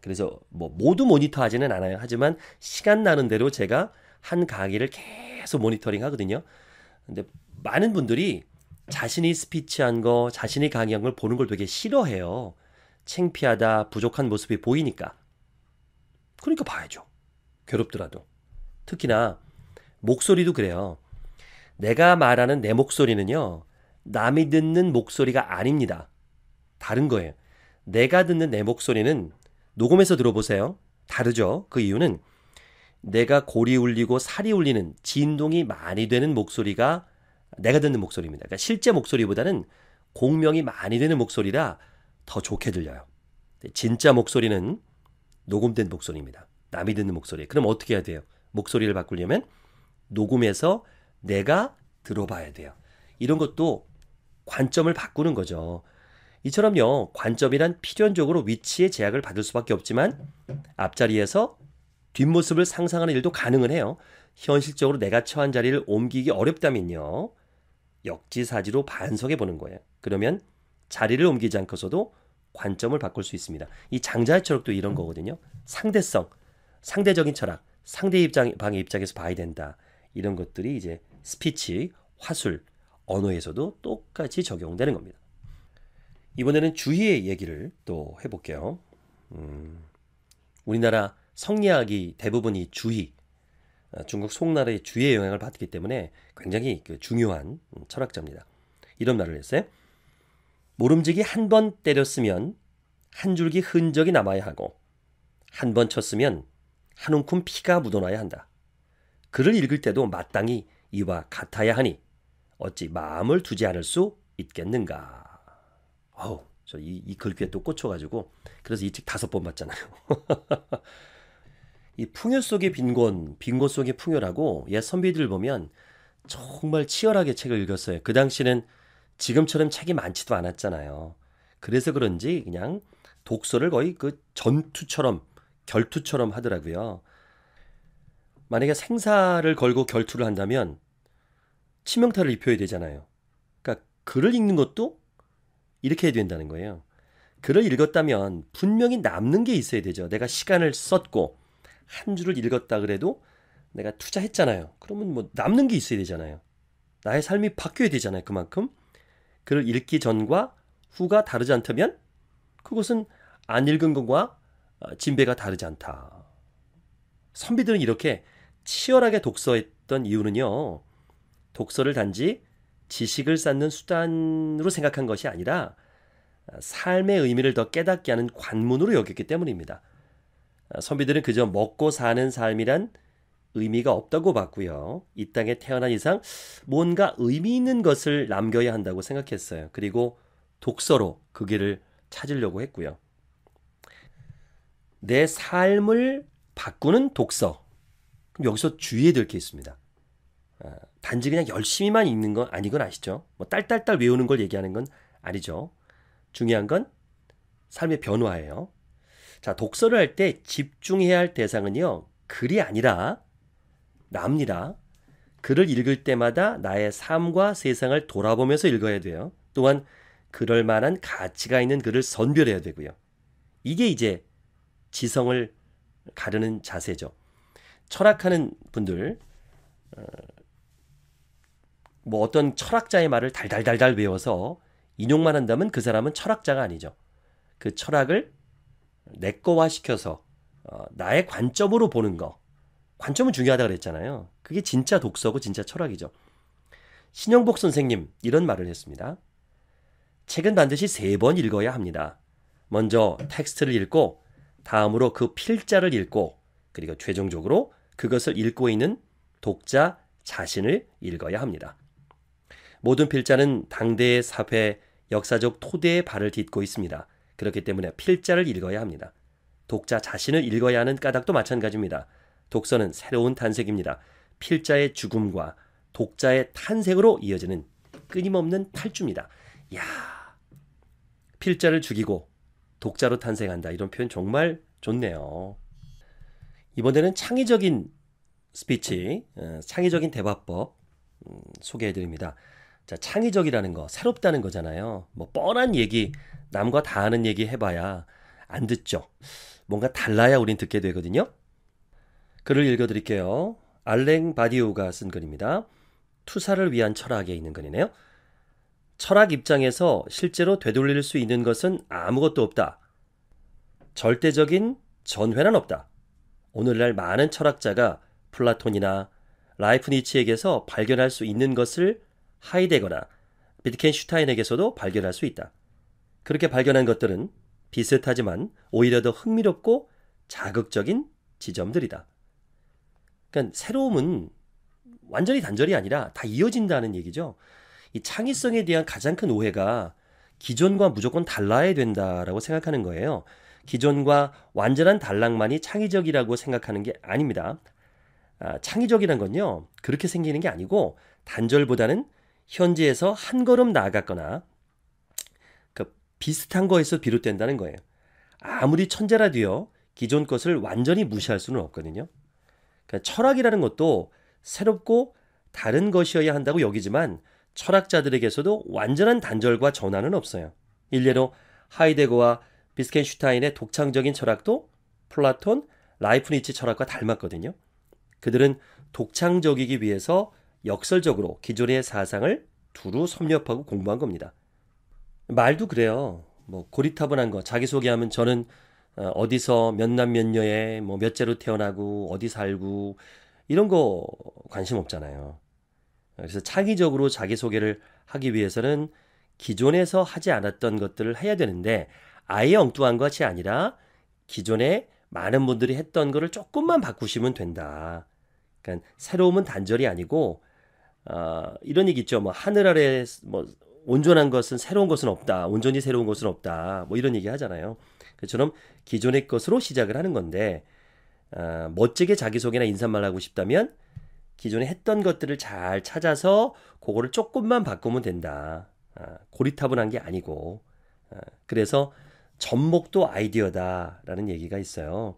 Speaker 1: 그래서 뭐 모두 모니터하지는 않아요. 하지만 시간 나는 대로 제가 한 강의를 계속 모니터링 하거든요. 근데 많은 분들이 자신이 스피치한 거, 자신이 강의한 걸 보는 걸 되게 싫어해요. 창피하다, 부족한 모습이 보이니까. 그러니까 봐야죠. 괴롭더라도. 특히나 목소리도 그래요. 내가 말하는 내 목소리는요, 남이 듣는 목소리가 아닙니다. 다른 거예요. 내가 듣는 내 목소리는 녹음해서 들어보세요. 다르죠? 그 이유는 내가 골이 울리고 살이 울리는 진동이 많이 되는 목소리가 내가 듣는 목소리입니다. 그러니까 실제 목소리보다는 공명이 많이 되는 목소리라 더 좋게 들려요. 진짜 목소리는 녹음된 목소리입니다. 남이 듣는 목소리. 그럼 어떻게 해야 돼요? 목소리를 바꾸려면 녹음해서 내가 들어봐야 돼요. 이런 것도 관점을 바꾸는 거죠. 이처럼요, 관점이란 필연적으로 위치의 제약을 받을 수밖에 없지만 앞자리에서 뒷모습을 상상하는 일도 가능은 해요. 현실적으로 내가 처한 자리를 옮기기 어렵다면요. 역지사지로 반성해 보는 거예요. 그러면 자리를 옮기지 않고서도 관점을 바꿀 수 있습니다. 이 장자의 철학도 이런 거거든요. 상대성, 상대적인 철학, 상대 입장, 방의 입장에서 봐야 된다. 이런 것들이 이제 스피치, 화술, 언어에서도 똑같이 적용되는 겁니다. 이번에는 주희의 얘기를 또 해볼게요. 음, 우리나라 성리학이 대부분이 주희, 아, 중국 송나라의 주의 희 영향을 받기 때문에 굉장히 그 중요한 음, 철학자입니다. 이런 말을 했어요. 모름지기 한 번 때렸으면 한 줄기 흔적이 남아야 하고 한 번 쳤으면 한 움큼 피가 묻어나야 한다. 글을 읽을 때도 마땅히 이와 같아야 하니 어찌 마음을 두지 않을 수 있겠는가. 어우, 저 이, 이 글귀에 또 꽂혀가지고 그래서 이 책 다섯 번 봤잖아요. 이 풍요 속의 빈곤, 빈곤 속의 풍요라고 옛 선비들 보면 정말 치열하게 책을 읽었어요. 그 당시는 지금처럼 책이 많지도 않았잖아요. 그래서 그런지 그냥 독서를 거의 그 전투처럼 결투처럼 하더라고요. 만약에 생사를 걸고 결투를 한다면 치명타를 입혀야 되잖아요. 그러니까 글을 읽는 것도 이렇게 해야 된다는 거예요. 글을 읽었다면 분명히 남는 게 있어야 되죠. 내가 시간을 썼고 한 줄을 읽었다 그래도 내가 투자했잖아요. 그러면 뭐 남는 게 있어야 되잖아요. 나의 삶이 바뀌어야 되잖아요. 그만큼 글을 읽기 전과 후가 다르지 않다면 그것은 안 읽은 것과 어, 진배가 다르지 않다. 선비들은 이렇게 치열하게 독서했던 이유는요. 독서를 단지 지식을 쌓는 수단으로 생각한 것이 아니라 삶의 의미를 더 깨닫게 하는 관문으로 여겼기 때문입니다. 선비들은 그저 먹고 사는 삶이란 의미가 없다고 봤고요. 이 땅에 태어난 이상 뭔가 의미 있는 것을 남겨야 한다고 생각했어요. 그리고 독서로 그 길을 찾으려고 했고요. 내 삶을 바꾸는 독서. 그럼 여기서 주의해 드릴 게 있습니다. 예, 단지 그냥 열심히만 읽는 건 아니건 아시죠? 뭐 딸딸딸 외우는 걸 얘기하는 건 아니죠. 중요한 건 삶의 변화예요. 자, 독서를 할 때 집중해야 할 대상은요, 글이 아니라 납니다. 글을 읽을 때마다 나의 삶과 세상을 돌아보면서 읽어야 돼요. 또한 그럴 만한 가치가 있는 글을 선별해야 되고요. 이게 이제 지성을 가르는 자세죠. 철학하는 분들, 어, 뭐 어떤 철학자의 말을 달달달달 외워서 인용만 한다면 그 사람은 철학자가 아니죠. 그 철학을 내 거화 시켜서 어, 나의 관점으로 보는 거. 관점은 중요하다 고 그랬잖아요. 그게 진짜 독서고 진짜 철학이죠. 신영복 선생님 이런 말을 했습니다. 책은 반드시 세 번 읽어야 합니다. 먼저 텍스트를 읽고 다음으로 그 필자를 읽고 그리고 최종적으로 그것을 읽고 있는 독자 자신을 읽어야 합니다. 모든 필자는 당대의 사회, 역사적 토대에 발을 딛고 있습니다. 그렇기 때문에 필자를 읽어야 합니다. 독자 자신을 읽어야 하는 까닭도 마찬가지입니다. 독서는 새로운 탄생입니다. 필자의 죽음과 독자의 탄생으로 이어지는 끊임없는 탈주입니다. 야 필자를 죽이고 독자로 탄생한다. 이런 표현 정말 좋네요. 이번에는 창의적인 스피치, 어, 창의적인 대화법 음, 소개해드립니다. 자, 창의적이라는 거, 새롭다는 거잖아요. 뭐 뻔한 얘기, 남과 다 하는 얘기 해봐야 안 듣죠. 뭔가 달라야 우린 듣게 되거든요. 글을 읽어드릴게요. 알랭 바디오가 쓴 글입니다. 투사를 위한 철학에 있는 글이네요. 철학 입장에서 실제로 되돌릴 수 있는 것은 아무것도 없다. 절대적인 전회는 없다. 오늘날 많은 철학자가 플라톤이나 라이프니치에게서 발견할 수 있는 것을 하이데거나 비트켄슈타인에게서도 발견할 수 있다. 그렇게 발견한 것들은 비슷하지만 오히려 더 흥미롭고 자극적인 지점들이다. 그러니까 새로움은 완전히 단절이 아니라 다 이어진다는 얘기죠. 이 창의성에 대한 가장 큰 오해가 기존과 무조건 달라야 된다라고 생각하는 거예요. 기존과 완전한 달랑만이 창의적이라고 생각하는 게 아닙니다. 아, 창의적이란 건요, 그렇게 생기는 게 아니고 단절보다는 현지에서 한 걸음 나아갔거나 그 비슷한 거에서 비롯된다는 거예요. 아무리 천재라도요 기존 것을 완전히 무시할 수는 없거든요. 그러니까 철학이라는 것도 새롭고 다른 것이어야 한다고 여기지만 철학자들에게서도 완전한 단절과 전환은 없어요. 일례로 하이데거와 비스켄슈타인의 독창적인 철학도 플라톤, 라이프니치 철학과 닮았거든요. 그들은 독창적이기 위해서 역설적으로 기존의 사상을 두루 섭렵하고 공부한 겁니다. 말도 그래요. 뭐 고리타분한 거 자기소개하면 저는 어, 어디서 몇 남몇 녀에 뭐 몇째로 태어나고 어디 살고 이런 거 관심 없잖아요. 그래서 차기적으로 자기소개를 하기 위해서는 기존에서 하지 않았던 것들을 해야 되는데 아예 엉뚱한 것이 아니라 기존에 많은 분들이 했던 거를 조금만 바꾸시면 된다. 그러니까 새로움은 단절이 아니고 아, 이런 얘기 있죠. 뭐 하늘 아래 뭐 온전한 것은 새로운 것은 없다. 온전히 새로운 것은 없다. 뭐 이런 얘기 하잖아요. 그처럼 기존의 것으로 시작을 하는 건데 아, 멋지게 자기소개나 인사말 하고 싶다면 기존에 했던 것들을 잘 찾아서 그거를 조금만 바꾸면 된다. 아, 고리타분한 게 아니고 아, 그래서 접목도 아이디어다라는 얘기가 있어요.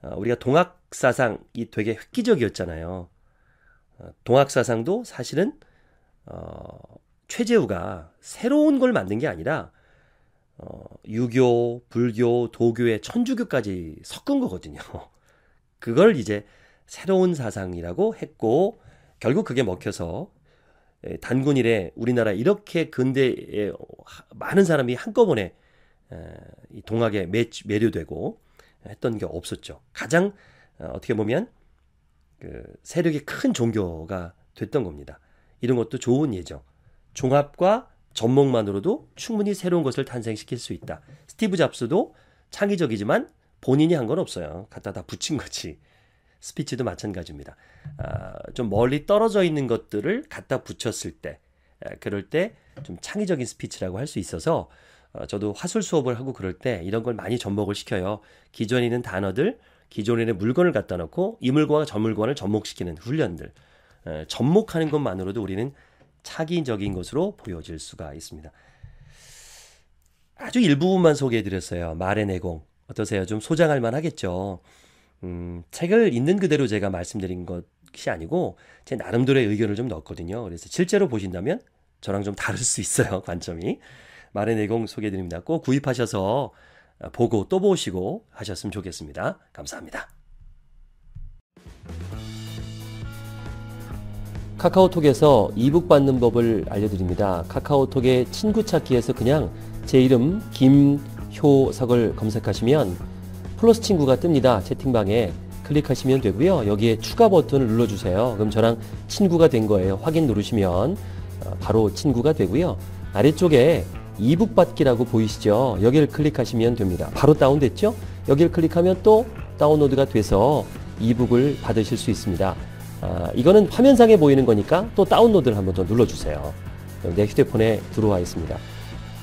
Speaker 1: 아, 우리가 동학 사상이 되게 획기적이었잖아요. 어, 동학 사상도 사실은 어, 최재우가 새로운 걸 만든 게 아니라 어, 유교, 불교, 도교의 천주교까지 섞은 거거든요. 그걸 이제 새로운 사상이라고 했고 결국 그게 먹혀서 예, 단군일에 우리나라 이렇게 근대에 어, 많은 사람이 한꺼번에 동학에 매료되고 매 했던 게 없었죠. 가장 어, 어떻게 보면 그세력이큰 종교가 됐던 겁니다. 이런 것도 좋은 예죠. 종합과 접목만으로도 충분히 새로운 것을 탄생시킬 수 있다. 스티브 잡스도 창의적이지만 본인이 한 건 없어요. 갖다 다 붙인 거지. 스피치도 마찬가지입니다. 아, 좀 멀리 떨어져 있는 것들을 갖다 붙였을 때, 그럴 때 좀 창의적인 스피치라고 할 수 있어서 어, 저도 화술 수업을 하고 그럴 때 이런 걸 많이 접목을 시켜요. 기존에 있는 단어들 기존에는 있 물건을 갖다 놓고 이물과 저물관을 접목시키는 훈련들 에, 접목하는 것만으로도 우리는 차기인적인 것으로 보여질 수가 있습니다. 아주 일부분만 소개해드렸어요. 말의 내공 어떠세요? 좀 소장할 만하겠죠. 음, 책을 있는 그대로 제가 말씀드린 것이 아니고 제 나름대로의 의견을 좀 넣었거든요. 그래서 실제로 보신다면 저랑 좀 다를 수 있어요 관점이. 말의 내공 소개드립니다꼭 구입하셔서 보고 또 보시고 하셨으면 좋겠습니다. 감사합니다. 카카오톡에서 이북 받는 법을 알려드립니다. 카카오톡의 친구 찾기에서 그냥 제 이름 김효석을 검색하시면 플러스 친구가 뜹니다. 채팅방에 클릭하시면 되고요. 여기에 추가 버튼을 눌러주세요. 그럼 저랑 친구가 된 거예요. 확인 누르시면 어, 바로 친구가 되고요. 아래쪽에 이북받기라고 보이시죠? 여기를 클릭하시면 됩니다. 바로 다운됐죠? 여기를 클릭하면 또 다운로드가 돼서 이북을 받으실 수 있습니다. 아, 이거는 화면상에 보이는 거니까 또 다운로드를 한번 더 눌러주세요. 내 휴대폰에 들어와 있습니다.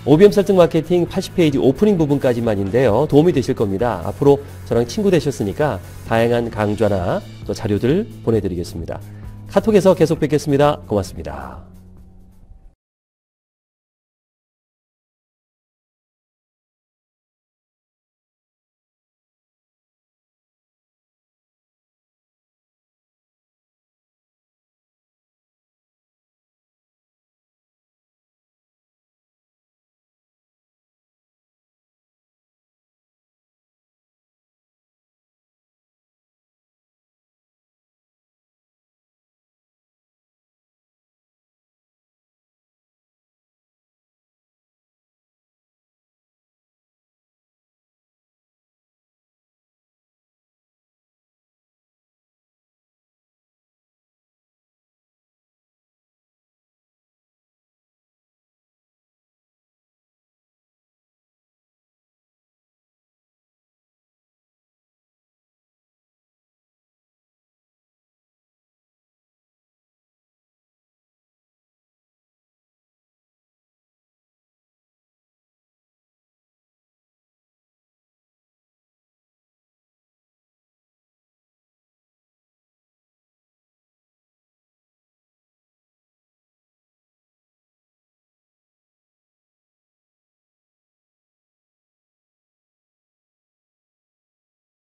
Speaker 1: OBM 설득 마케팅 80페이지 오프닝 부분까지만인데요. 도움이 되실 겁니다. 앞으로 저랑 친구 되셨으니까 다양한 강좌나 또 자료들 보내드리겠습니다. 카톡에서 계속 뵙겠습니다. 고맙습니다.